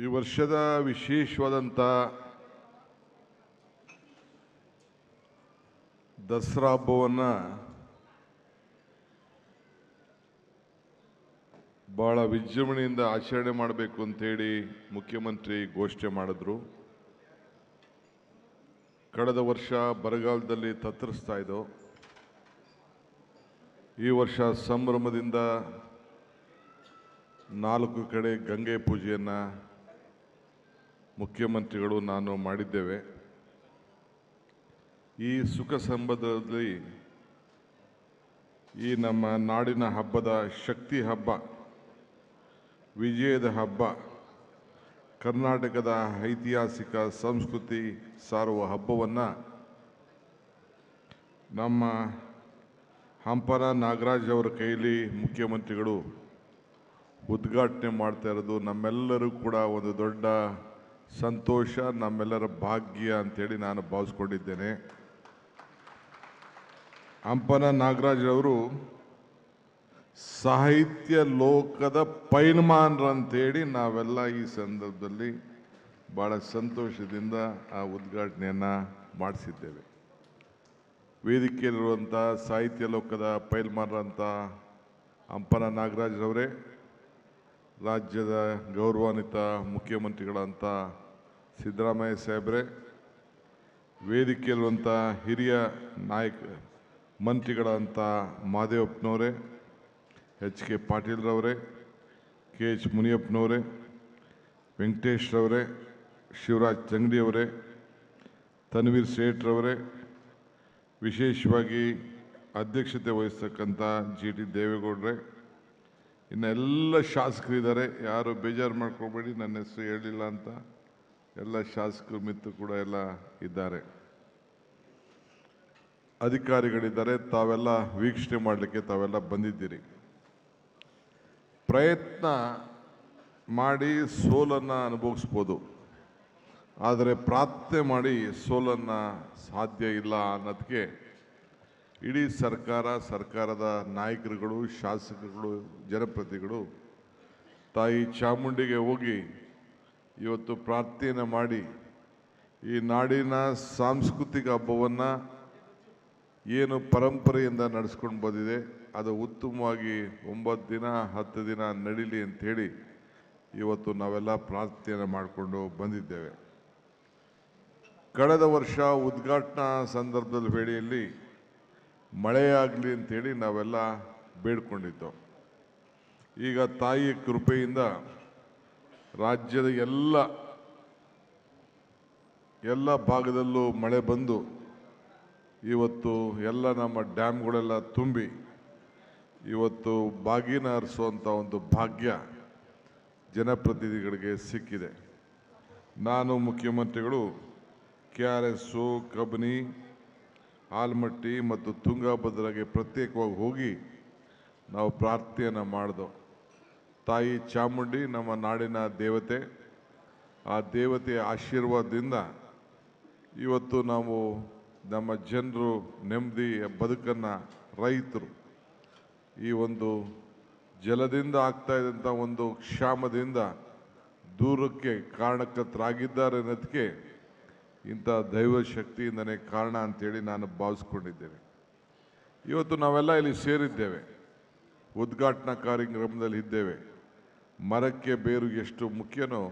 ಈ ವರ್ಷದ ವಿಶೇಷವಾದಂಥ ದಸರಾ ಹಬ್ಬವನ್ನು ಭಾಳ ವಿಜೃಂಭಣೆಯಿಂದ ಆಚರಣೆ ಮಾಡಬೇಕು ಅಂತೇಳಿ ಮುಖ್ಯಮಂತ್ರಿ ಘೋಷಣೆ ಮಾಡಿದ್ರು ಕಳೆದ ವರ್ಷ ಬರಗಾಲದಲ್ಲಿ ತತ್ತರಿಸ್ತಾ ಇದ್ದೋ ಈ ವರ್ಷ ಸಂಭ್ರಮದಿಂದ ನಾಲ್ಕು ಕಡೆ ಗಂಗೆ ಪೂಜೆಯನ್ನು ಮುಖ್ಯಮಂತ್ರಿಗಳು ನಾನು ಮಾಡಿದ್ದೇವೆ ಈ ಸುಖ ಸಂಬಂಧದಲ್ಲಿ ಈ ನಮ್ಮ ನಾಡಿನ ಹಬ್ಬದ ಶಕ್ತಿ ಹಬ್ಬ ವಿಜಯದ ಹಬ್ಬ ಕರ್ನಾಟಕದ ಐತಿಹಾಸಿಕ ಸಂಸ್ಕೃತಿ ಸಾರುವ ಹಬ್ಬವನ್ನು ನಮ್ಮ ಹಂಪನ ನಾಗರಾಜ್ ಅವರ ಕೈಲಿ ಮುಖ್ಯಮಂತ್ರಿಗಳು ಉದ್ಘಾಟನೆ ಮಾಡ್ತಾ ಇರೋದು ನಮ್ಮೆಲ್ಲರೂ ಕೂಡ ಒಂದು ದೊಡ್ಡ ಸಂತೋಷ ನಮ್ಮೆಲ್ಲರ ಭಾಗ್ಯ ಅಂಥೇಳಿ ನಾನು ಭಾವಿಸ್ಕೊಂಡಿದ್ದೇನೆ ಹಂಪನ ನಾಗರಾಜ್ರವರು ಸಾಹಿತ್ಯ ಲೋಕದ ಪೈನ್ಮಾನ್ರಂಥೇಳಿ ನಾವೆಲ್ಲ ಈ ಸಂದರ್ಭದಲ್ಲಿ ಭಾಳ ಸಂತೋಷದಿಂದ ಆ ಉದ್ಘಾಟನೆಯನ್ನು ಮಾಡಿಸಿದ್ದೇವೆ ವೇದಿಕೆಯಲ್ಲಿರುವಂಥ ಸಾಹಿತ್ಯ ಲೋಕದ ಪೈಲ್ಮಾನ್ರಂಥ ಹಂಪನ ನಾಗರಾಜ್ರವರೇ ರಾಜ್ಯದ ಗೌರವಾನ್ವಿತ ಮುಖ್ಯಮಂತ್ರಿಗಳಂಥ ಸಿದ್ದರಾಮಯ್ಯ ಸಾಹೇಬ್ರೆ ವೇದಿಕೆಯಲ್ಲಿರುವಂಥ ಹಿರಿಯ ನಾಯಕ ಮಂತ್ರಿಗಳಂಥ ಮಾದೇವಪ್ಪನವರೇ ಎಚ್ ಕೆ ಪಾಟೀಲ್ರವರೇ ಕೆ ಎಚ್ ಮುನಿಯಪ್ಪನವರೇ ವೆಂಕಟೇಶ್ರವರೇ ಶಿವರಾಜ್ ಚಂಗಡಿಯವರೇ ತನ್ವೀರ್ ಸೇಠ್ರವರೇ ವಿಶೇಷವಾಗಿ ಅಧ್ಯಕ್ಷತೆ ವಹಿಸ್ತಕ್ಕಂಥ ಜಿ ಟಿ ದೇವೇಗೌಡರೇ ಇನ್ನೆಲ್ಲ ಶಾಸಕರಿದ್ದಾರೆ ಯಾರು ಬೇಜಾರು ಮಾಡ್ಕೋಬೇಡಿ ನನ್ನ ಹೆಸರು ಹೇಳಿಲ್ಲ ಅಂತ ಎಲ್ಲ ಶಾಸಕರು ಮಿತ್ರ ಕೂಡ ಎಲ್ಲ ಇದ್ದಾರೆ ಅಧಿಕಾರಿಗಳಿದ್ದಾರೆ ತಾವೆಲ್ಲ ವೀಕ್ಷಣೆ ಮಾಡಲಿಕ್ಕೆ ತಾವೆಲ್ಲ ಬಂದಿದ್ದೀರಿ ಪ್ರಯತ್ನ ಮಾಡಿ ಸೋಲನ್ನು ಅನುಭವಿಸ್ಬೋದು ಆದರೆ ಪ್ರಾರ್ಥನೆ ಮಾಡಿ ಸೋಲನ್ನು ಸಾಧ್ಯ ಇಲ್ಲ ಅನ್ನೋದಕ್ಕೆ ಇಡೀ ಸರ್ಕಾರ ಸರ್ಕಾರದ ನಾಯಕರುಗಳು ಶಾಸಕರುಗಳು ಜನಪ್ರತಿಗಳು ತಾಯಿ ಚಾಮುಂಡಿಗೆ ಹೋಗಿ ಇವತ್ತು ಪ್ರಾರ್ಥನೆ ಮಾಡಿ ಈ ನಾಡಿನ ಸಾಂಸ್ಕೃತಿಕ ಹಬ್ಬವನ್ನು ಏನು ಪರಂಪರೆಯಿಂದ ನಡೆಸ್ಕೊಂಡು ಬಂದಿದೆ ಅದು ಉತ್ತಮವಾಗಿ ಒಂಬತ್ತು ದಿನ ಹತ್ತು ದಿನ ನಡೀಲಿ ಅಂಥೇಳಿ ಇವತ್ತು ನಾವೆಲ್ಲ ಪ್ರಾರ್ಥನೆ ಮಾಡಿಕೊಂಡು ಬಂದಿದ್ದೇವೆ ಕಳೆದ ವರ್ಷ ಉದ್ಘಾಟನಾ ಸಂದರ್ಭದ ವೇಳೆಯಲ್ಲಿ ಮಳೆಯಾಗಲಿ ಅಂಥೇಳಿ ನಾವೆಲ್ಲ ಬೇಡ್ಕೊಂಡಿದ್ದೋ ಈಗ ತಾಯಿ ಕೃಪೆಯಿಂದ ರಾಜ್ಯದ ಎಲ್ಲ ಎಲ್ಲ ಭಾಗದಲ್ಲೂ ಮಳೆ ಬಂದು ಇವತ್ತು ಎಲ್ಲ ನಮ್ಮ ಡ್ಯಾಮ್ಗಳೆಲ್ಲ ತುಂಬಿ ಇವತ್ತು ಬಾಗಿನ ಹರಿಸುವಂಥ ಒಂದು ಭಾಗ್ಯ ಜನಪ್ರತಿನಿಧಿಗಳಿಗೆ ಸಿಕ್ಕಿದೆ ನಾನು ಮುಖ್ಯಮಂತ್ರಿಗಳು K R S Kabini Almatti ಮತ್ತು ತುಂಗಭದ್ರಾಗೆ ಪ್ರತ್ಯೇಕವಾಗಿ ಹೋಗಿ ನಾವು ಪ್ರಾರ್ಥನೆಯನ್ನು ಮಾಡಿದೆವು ತಾಯಿ ಚಾಮುಂಡಿ ನಮ್ಮ ನಾಡಿನ ದೇವತೆ ಆ ದೇವತೆಯ ಆಶೀರ್ವಾದದಿಂದ ಇವತ್ತು ನಾವು ನಮ್ಮ ಜನರು ನೆಮ್ಮದಿ ಬದುಕನ್ನು ರೈತರು ಈ ಒಂದು ಜಲದಿಂದ ಆಗ್ತಾ ಇದ್ದಂಥ ಒಂದು ಕ್ಷಾಮದಿಂದ ದೂರಕ್ಕೆ ಕಾರಣಕರ್ತರಾಗಿದ್ದಾರೆ ಅನ್ನೋದಕ್ಕೆ ಇಂಥ ದೈವ ಶಕ್ತಿಯಿಂದನೇ ಕಾರಣ ಅಂತೇಳಿ ನಾನು ಭಾವಿಸ್ಕೊಂಡಿದ್ದೇನೆ ಇವತ್ತು ನಾವೆಲ್ಲ ಇಲ್ಲಿ ಸೇರಿದ್ದೇವೆ ಉದ್ಘಾಟನಾ ಕಾರ್ಯಕ್ರಮದಲ್ಲಿ ಇದ್ದೇವೆ ಮರಕ್ಕೆ ಬೇರು ಎಷ್ಟು ಮುಖ್ಯನೋ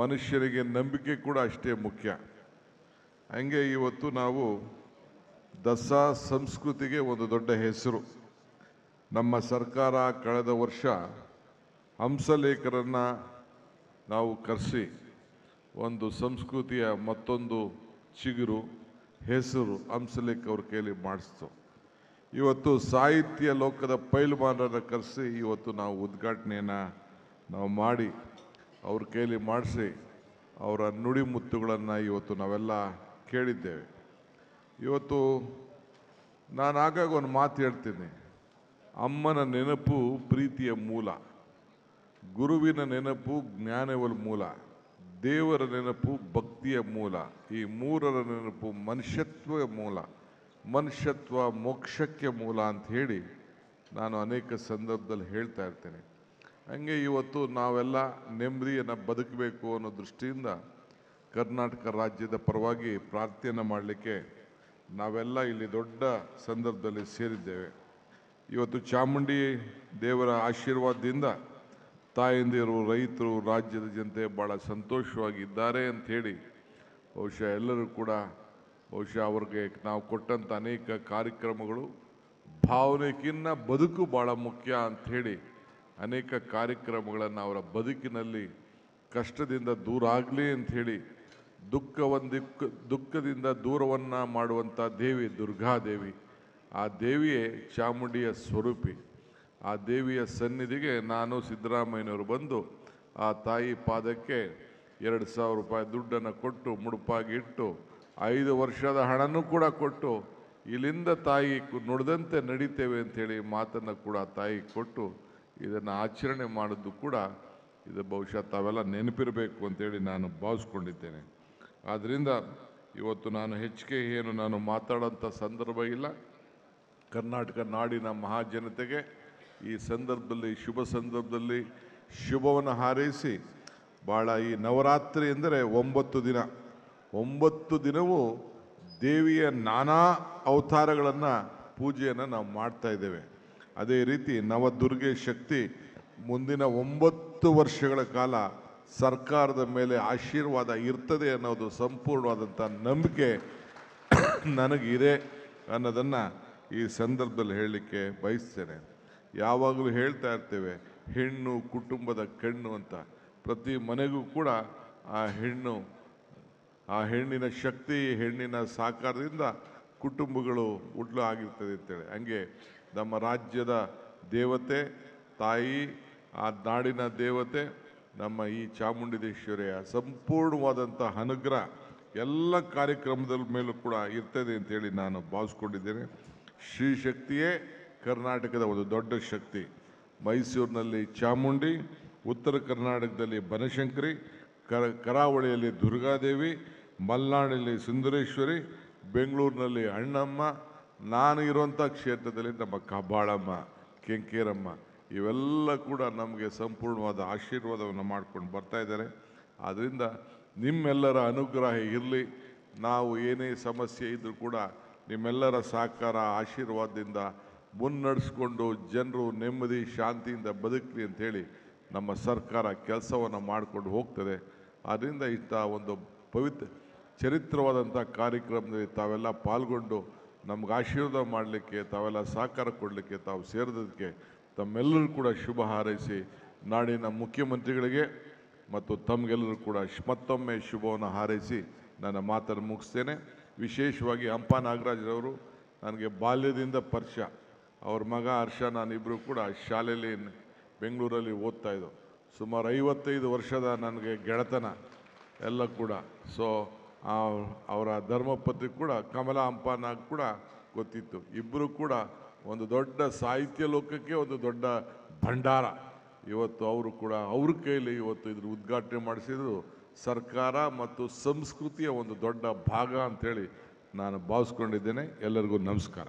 ಮನುಷ್ಯರಿಗೆ ನಂಬಿಕೆ ಕೂಡ ಅಷ್ಟೇ ಮುಖ್ಯ ಹಂಗೆ ಇವತ್ತು ನಾವು ದಸರಾ ಸಂಸ್ಕೃತಿಗೆ ಒಂದು ದೊಡ್ಡ ಹೆಸರು ನಮ್ಮ ಸರ್ಕಾರ ಕಳೆದ ವರ್ಷ ಹಂಸಲೇಖರನ್ನು ನಾವು ಕರೆಸಿ ಒಂದು ಸಂಸ್ಕೃತಿಯ ಮತ್ತೊಂದು ಚಿಗುರು ಹೆಸರು ಅಂಸಲಿಕ್ ಅವ್ರ ಕೈಲಿ ಮಾಡಿಸ್ತು ಇವತ್ತು ಸಾಹಿತ್ಯ ಲೋಕದ ಪೈಲ್ವಾನರನ್ನು ಕರೆಸಿ ಇವತ್ತು ನಾವು ಉದ್ಘಾಟನೆಯನ್ನು ನಾವು ಮಾಡಿ ಅವ್ರ ಕೈಲಿ ಮಾಡಿಸಿ ಅವರ ನುಡಿಮುತ್ತುಗಳನ್ನು ಇವತ್ತು ನಾವೆಲ್ಲ ಕೇಳಿದ್ದೇವೆ ಇವತ್ತು ನಾನು ಆಗಾಗ ಒಂದು ಮಾತು ಹೇಳ್ತೀನಿ ಅಮ್ಮನ ನೆನಪು ಪ್ರೀತಿಯ ಮೂಲ ಗುರುವಿನ ನೆನಪು ಜ್ಞಾನವಲ್ ಮೂಲ ದೇವರ ನೆನಪು ಭಕ್ತಿಯ ಮೂಲ ಈ ಮೂರರ ನೆನಪು ಮನುಷ್ಯತ್ವ ಮೂಲ ಮನುಷ್ಯತ್ವ ಮೋಕ್ಷಕ್ಕೆ ಮೂಲ ಅಂತ ಹೇಳಿ ನಾನು ಅನೇಕ ಸಂದರ್ಭದಲ್ಲಿ ಹೇಳ್ತಾ ಇರ್ತೇನೆ ಹಂಗೆ ಇವತ್ತು ನಾವೆಲ್ಲ ನೆಮ್ಮದಿಯನ್ನು ಬದುಕಬೇಕು ಅನ್ನೋ ದೃಷ್ಟಿಯಿಂದ ಕರ್ನಾಟಕ ರಾಜ್ಯದ ಪರವಾಗಿ ಪ್ರಾರ್ಥನೆ ಮಾಡಲಿಕ್ಕೆ ನಾವೆಲ್ಲ ಇಲ್ಲಿ ದೊಡ್ಡ ಸಂದರ್ಭದಲ್ಲಿ ಸೇರಿದ್ದೇವೆ ಇವತ್ತು ಚಾಮುಂಡಿ ದೇವರ ಆಶೀರ್ವಾದದಿಂದ ತಾಯಂದಿರು ರೈತರು ರಾಜ್ಯದ ಜನತೆ ಭಾಳ ಸಂತೋಷವಾಗಿದ್ದಾರೆ ಅಂಥೇಳಿ ಬಹುಶಃ ಎಲ್ಲರೂ ಕೂಡ ಬಹುಶಃ ಅವ್ರಿಗೆ ನಾವು ಕೊಟ್ಟಂಥ ಅನೇಕ ಕಾರ್ಯಕ್ರಮಗಳು ಭಾವನೆಗಿನ್ನ ಬದುಕು ಭಾಳ ಮುಖ್ಯ ಅಂಥೇಳಿ ಅನೇಕ ಕಾರ್ಯಕ್ರಮಗಳನ್ನು ಅವರ ಬದುಕಿನಲ್ಲಿ ಕಷ್ಟದಿಂದ ದೂರ ಆಗಲಿ ಅಂಥೇಳಿ ದುಃಖವೊಂದಿಕ್ಕ ದುಃಖದಿಂದ ದೂರವನ್ನು ಮಾಡುವಂಥ ದೇವಿ ದುರ್ಗಾದೇವಿ ಆ ದೇವಿಯೇ ಚಾಮುಂಡಿಯ ಸ್ವರೂಪಿ ಆ ದೇವಿಯ ಸನ್ನಿಧಿಗೆ ನಾನು ಸಿದ್ದರಾಮಯ್ಯನವರು ಬಂದು ಆ ತಾಯಿ ಪಾದಕ್ಕೆ ಎರಡು ಸಾವಿರ ರೂಪಾಯಿ ದುಡ್ಡನ್ನು ಕೊಟ್ಟು ಮುಡುಪಾಗಿ ಇಟ್ಟು ಐದು ವರ್ಷದ ಹಣನೂ ಕೂಡ ಕೊಟ್ಟು ಇಲ್ಲಿಂದ ತಾಯಿ ನುಡಿದಂತೆ ನಡೀತೇವೆ ಅಂಥೇಳಿ ಮಾತನ್ನು ಕೂಡ ತಾಯಿ ಕೊಟ್ಟು ಇದನ್ನು ಆಚರಣೆ ಮಾಡಿದ್ದು ಕೂಡ ಇದು ಬಹುಶಃ ತಾವೆಲ್ಲ ನೆನಪಿರಬೇಕು ಅಂತೇಳಿ ನಾನು ಭಾವಿಸ್ಕೊಂಡಿದ್ದೇನೆ ಆದ್ದರಿಂದ ಇವತ್ತು ನಾನು ಹೆಚ್ಚಿಗೆ ಏನು ನಾನು ಮಾತಾಡೋಂಥ ಸಂದರ್ಭ ಇಲ್ಲ ಕರ್ನಾಟಕ ನಾಡಿನ ಮಹಾಜನತೆಗೆ ಈ ಸಂದರ್ಭದಲ್ಲಿ ಶುಭ ಸಂದರ್ಭದಲ್ಲಿ ಶುಭವನ್ನು ಹಾರೈಸಿ ಭಾಳ ಈ ನವರಾತ್ರಿ ಎಂದರೆ ಒಂಬತ್ತು ದಿನ ಒಂಬತ್ತು ದಿನವೂ ದೇವಿಯ ನಾನಾ ಅವತಾರಗಳನ್ನು ಪೂಜೆಯನ್ನು ನಾವು ಮಾಡ್ತಾ ಇದ್ದೇವೆ ಅದೇ ರೀತಿ ನವದುರ್ಗೆ ಶಕ್ತಿ ಮುಂದಿನ ಒಂಬತ್ತು ವರ್ಷಗಳ ಕಾಲ ಸರ್ಕಾರದ ಮೇಲೆ ಆಶೀರ್ವಾದ ಇರ್ತದೆ ಅನ್ನೋದು ಸಂಪೂರ್ಣವಾದಂಥ ನಂಬಿಕೆ ನನಗಿದೆ ಅನ್ನೋದನ್ನು ಈ ಸಂದರ್ಭದಲ್ಲಿ ಹೇಳಲಿಕ್ಕೆ ಬಯಸ್ತೇನೆ ಯಾವಾಗಲೂ ಹೇಳ್ತಾ ಇರ್ತೇವೆ ಹೆಣ್ಣು ಕುಟುಂಬದ ಕಣ್ಣು ಅಂತ ಪ್ರತಿ ಮನೆಗೂ ಕೂಡ ಆ ಹೆಣ್ಣು ಆ ಹೆಣ್ಣಿನ ಶಕ್ತಿ ಹೆಣ್ಣಿನ ಸಾಕಾರದಿಂದ ಕುಟುಂಬಗಳು ಉಡ್ಲು ಆಗಿರ್ತದೆ ಅಂತೇಳಿ ಹಂಗೆ ನಮ್ಮ ರಾಜ್ಯದ ದೇವತೆ ತಾಯಿ ಆ ನಾಡಿನ ದೇವತೆ ನಮ್ಮ ಈ ಚಾಮುಂಡಿದೇಶ್ವರಿಯ ಸಂಪೂರ್ಣವಾದಂಥ ಅನುಗ್ರಹ ಎಲ್ಲ ಕಾರ್ಯಕ್ರಮದ ಮೇಲೂ ಕೂಡ ಇರ್ತದೆ ಅಂತೇಳಿ ನಾನು ಭಾವಿಸ್ಕೊಂಡಿದ್ದೇನೆ ಶ್ರೀಶಕ್ತಿಯೇ ಕರ್ನಾಟಕದ ಒಂದು ದೊಡ್ಡ ಶಕ್ತಿ ಮೈಸೂರಿನಲ್ಲಿ ಚಾಮುಂಡಿ ಉತ್ತರ ಕರ್ನಾಟಕದಲ್ಲಿ ಬನಶಂಕರಿ ಕರ ಕರಾವಳಿಯಲ್ಲಿ ದುರ್ಗಾದೇವಿ ಮಲ್ನಾಡಿನಲ್ಲಿ ಸುಂದರೇಶ್ವರಿ ಬೆಂಗಳೂರಿನಲ್ಲಿ ಅಣ್ಣಮ್ಮ ನಾನು ಇರುವಂಥ ಕ್ಷೇತ್ರದಲ್ಲಿ ನಮ್ಮ ಕಬ್ಬಾಳಮ್ಮ ಕೆಂಕೇರಮ್ಮ ಇವೆಲ್ಲ ಕೂಡ ನಮಗೆ ಸಂಪೂರ್ಣವಾದ ಆಶೀರ್ವಾದವನ್ನು ಮಾಡ್ಕೊಂಡು ಬರ್ತಾ ಇದ್ದಾರೆ ಆದ್ದರಿಂದ ನಿಮ್ಮೆಲ್ಲರ ಅನುಗ್ರಹ ಇರಲಿ ನಾವು ಏನೇ ಸಮಸ್ಯೆ ಇದ್ದರೂ ಕೂಡ ನಿಮ್ಮೆಲ್ಲರ ಸಾಕಾರ ಆಶೀರ್ವಾದದಿಂದ ಮುನ್ನಡೆಸ್ಕೊಂಡು ಜನರು ನೆಮ್ಮದಿ ಶಾಂತಿಯಿಂದ ಬದುಕಲಿ ಅಂಥೇಳಿ ನಮ್ಮ ಸರ್ಕಾರ ಕೆಲಸವನ್ನು ಮಾಡಿಕೊಂಡು ಹೋಗ್ತದೆ ಆದ್ದರಿಂದ ಇಂಥ ಒಂದು ಪವಿತ್ರ ಚರಿತ್ರವಾದಂಥ ಕಾರ್ಯಕ್ರಮದಲ್ಲಿ ತಾವೆಲ್ಲ ಪಾಲ್ಗೊಂಡು ನಮ್ಗೆ ಆಶೀರ್ವಾದ ಮಾಡಲಿಕ್ಕೆ ತಾವೆಲ್ಲ ಸಹಕಾರ ಕೊಡಲಿಕ್ಕೆ ತಾವು ಸೇರಿದಕ್ಕೆ ತಮ್ಮೆಲ್ಲರೂ ಕೂಡ ಶುಭ ಹಾರೈಸಿ ನಾಡಿನ ಮುಖ್ಯಮಂತ್ರಿಗಳಿಗೆ ಮತ್ತು ತಮಗೆಲ್ಲರೂ ಕೂಡ ಮತ್ತೊಮ್ಮೆ ಶುಭವನ್ನು ಹಾರೈಸಿ ನನ್ನ ಮಾತನ್ನು ಮುಗಿಸ್ತೇನೆ ವಿಶೇಷವಾಗಿ ಹಂಪ ನಾಗರಾಜ್ರವರು ನನಗೆ ಬಾಲ್ಯದಿಂದ ಪರಿಚಯ ಅವ್ರ ಮಗ ಹರ್ಷ ನಾನಿಬ್ಬರು ಕೂಡ ಶಾಲೆಯಲ್ಲಿ ಬೆಂಗಳೂರಲ್ಲಿ ಓದ್ತಾ ಇದ್ದೋ ಸುಮಾರು ಐವತ್ತೈದು ವರ್ಷದ ನನಗೆ ಗೆಳೆತನ ಎಲ್ಲ ಕೂಡ ಸೊ ಅವರ ಧರ್ಮಪತಿ ಕೂಡ ಕಮಲ ಹಂಪನಾಗ ಕೂಡ ಗೊತ್ತಿತ್ತು ಇಬ್ಬರು ಕೂಡ ಒಂದು ದೊಡ್ಡ ಸಾಹಿತ್ಯ ಲೋಕಕ್ಕೆ ಒಂದು ದೊಡ್ಡ ಭಂಡಾರ ಇವತ್ತು ಅವರು ಕೂಡ ಅವ್ರ ಕೈಲಿ ಇವತ್ತು ಇದ್ರ ಉದ್ಘಾಟನೆ ಮಾಡಿಸಿದ್ರು ಸರ್ಕಾರ ಮತ್ತು ಸಂಸ್ಕೃತಿಯ ಒಂದು ದೊಡ್ಡ ಭಾಗ ಅಂಥೇಳಿ ನಾನು ಭಾವಿಸ್ಕೊಂಡಿದ್ದೇನೆ ಎಲ್ಲರಿಗೂ ನಮಸ್ಕಾರ